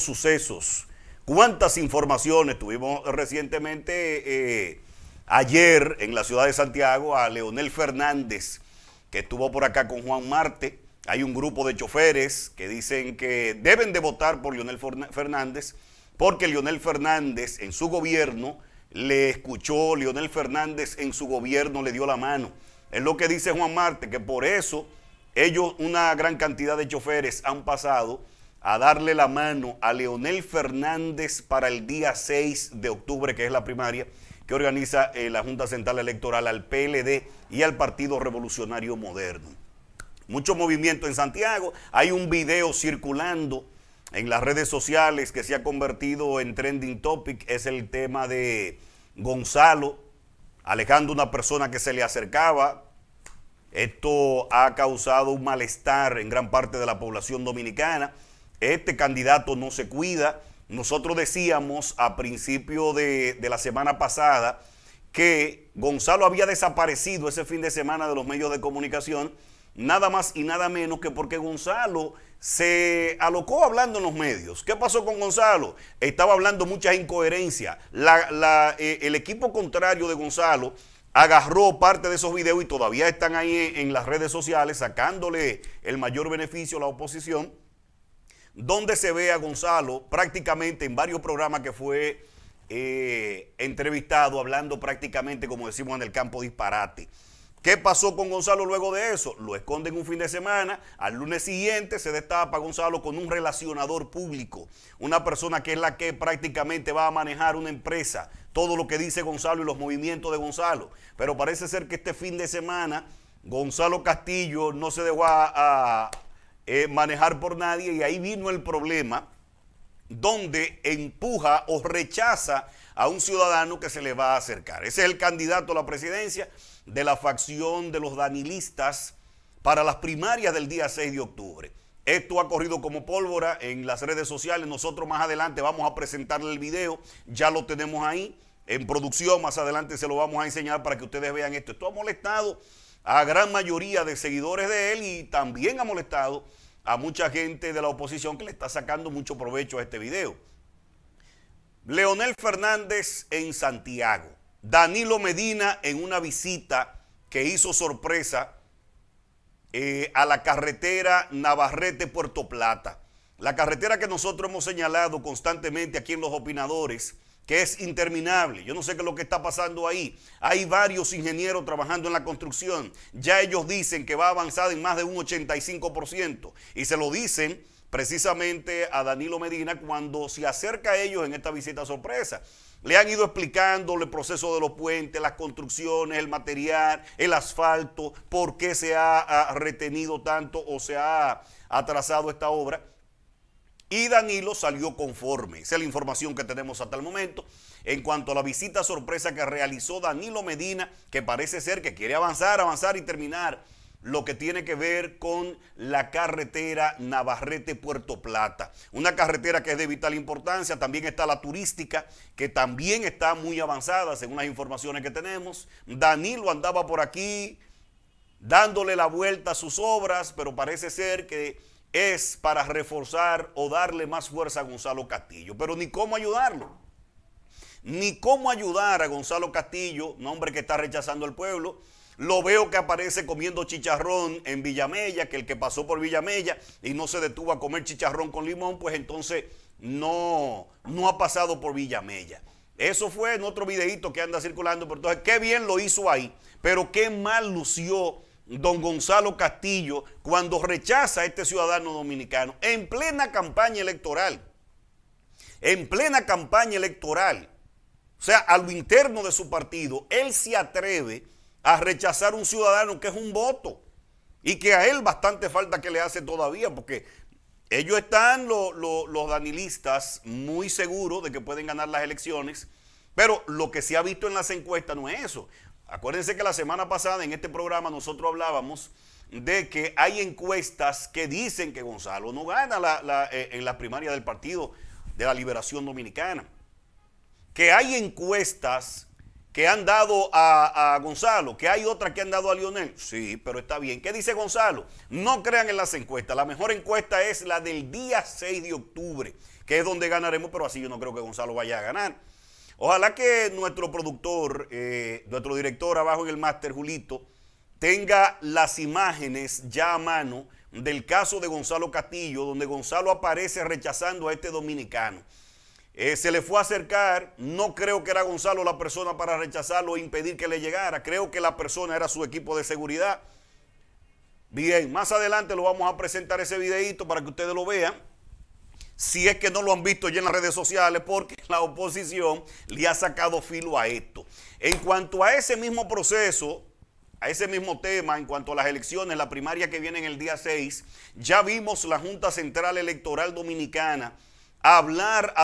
sucesos, cuántas informaciones tuvimos recientemente eh, ayer en la ciudad de Santiago a Leonel Fernández, que estuvo por acá con Juan Marte. Hay un grupo de choferes que dicen que deben de votar por Leonel Fernández porque Leonel Fernández en su gobierno le escuchó, Leonel Fernández en su gobierno le dio la mano. Es lo que dice Juan Marte, que por eso ellos, una gran cantidad de choferes han pasado a darle la mano a Leonel Fernández para el día 6 de octubre, que es la primaria que organiza eh, la Junta Central Electoral al PLD y al Partido Revolucionario Moderno. Mucho movimiento en Santiago, hay un video circulando en las redes sociales que se ha convertido en trending topic, es el tema de Gonzalo alejando una persona que se le acercaba. Esto ha causado un malestar en gran parte de la población dominicana este candidato no se cuida. Nosotros decíamos a principio de, la semana pasada que Gonzalo había desaparecido ese fin de semana de los medios de comunicación, nada más y nada menos que porque Gonzalo se alocó hablando en los medios. ¿Qué pasó con Gonzalo? Estaba hablando muchas incoherencias. Eh, el equipo contrario de Gonzalo agarró parte de esos videos y todavía están ahí en las redes sociales sacándole el mayor beneficio a la oposición donde se ve a Gonzalo prácticamente en varios programas que fue eh, entrevistado, hablando prácticamente, como decimos en el campo, disparate. ¿Qué pasó con Gonzalo luego de eso? Lo esconden un fin de semana, al lunes siguiente se destapa Gonzalo con un relacionador público, una persona que es la que prácticamente va a manejar una empresa, todo lo que dice Gonzalo y los movimientos de Gonzalo. Pero parece ser que este fin de semana Gonzalo Castillo no se dejó a, eh, manejar por nadie y ahí vino el problema donde empuja o rechaza a un ciudadano que se le va a acercar. Ese es el candidato a la presidencia de la facción de los danilistas para las primarias del día 6 de octubre. Esto ha corrido como pólvora en las redes sociales. Nosotros más adelante vamos a presentarle el video. Ya lo tenemos ahí en producción. Más adelante se lo vamos a enseñar para que ustedes vean esto. Esto ha molestado a gran mayoría de seguidores de él y también ha molestado a mucha gente de la oposición que le está sacando mucho provecho a este video. Leonel Fernández en Santiago. Danilo Medina en una visita que hizo sorpresa eh, a la carretera Navarrete-Puerto Plata. La carretera que nosotros hemos señalado constantemente aquí en los opinadores es interminable. Yo no sé qué es lo que está pasando ahí. Hay varios ingenieros trabajando en la construcción. Ya ellos dicen que va avanzar en más de un 85%. Y se lo dicen precisamente a Danilo Medina cuando se acerca a ellos en esta visita sorpresa. Le han ido explicando el proceso de los puentes, las construcciones, el material, el asfalto, por qué se ha retenido tanto o se ha atrasado esta obra y Danilo salió conforme. Esa es la información que tenemos hasta el momento. En cuanto a la visita sorpresa que realizó Danilo Medina, que parece ser que quiere avanzar, avanzar y terminar lo que tiene que ver con la carretera Navarrete-Puerto Plata. Una carretera que es de vital importancia, también está la turística, que también está muy avanzada, según las informaciones que tenemos. Danilo andaba por aquí dándole la vuelta a sus obras, pero parece ser que es para reforzar o darle más fuerza a Gonzalo Castillo, pero ni cómo ayudarlo. Ni cómo ayudar a Gonzalo Castillo, un hombre que está rechazando al pueblo. Lo veo que aparece comiendo chicharrón en Villamella, que el que pasó por Villamella y no se detuvo a comer chicharrón con limón, pues entonces no, no ha pasado por Villamella. Eso fue en otro videito que anda circulando, pero entonces qué bien lo hizo ahí, pero qué mal lució don Gonzalo Castillo cuando rechaza a este ciudadano dominicano en plena campaña electoral. En plena campaña electoral. O sea, a lo interno de su partido, él se atreve a rechazar un ciudadano que es un voto y que a él bastante falta que le hace todavía, porque ellos están, los danilistas, muy seguros de que pueden ganar las elecciones, pero lo que se ha visto en las encuestas no es eso. Acuérdense que la semana pasada en este programa nosotros hablábamos de que hay encuestas que dicen que Gonzalo no gana eh, en la primaria del Partido de la Liberación Dominicana. Que hay encuestas que han dado a, a, Gonzalo, que hay otras que han dado a Lionel. Sí, pero está bien. ¿Qué dice Gonzalo? No crean en las encuestas. La mejor encuesta es la del día 6 de octubre, que es donde ganaremos, pero así yo no creo que Gonzalo vaya a ganar. Ojalá que nuestro productor, eh, nuestro director abajo en el máster, Julito, tenga las imágenes ya a mano del caso de Gonzalo Castillo, donde Gonzalo aparece rechazando a este dominicano. Eh, se le fue a acercar, no creo que era Gonzalo la persona para rechazarlo e impedir que le llegara, creo que la persona era su equipo de seguridad. Bien, más adelante lo vamos a presentar ese videito para que ustedes lo vean si es que no lo han visto ya en las redes sociales, porque la oposición le ha sacado filo a esto. En cuanto a ese mismo proceso, a ese mismo tema, en cuanto a las elecciones, la primaria que viene en el día 6, ya vimos la Junta Central Electoral Dominicana hablar a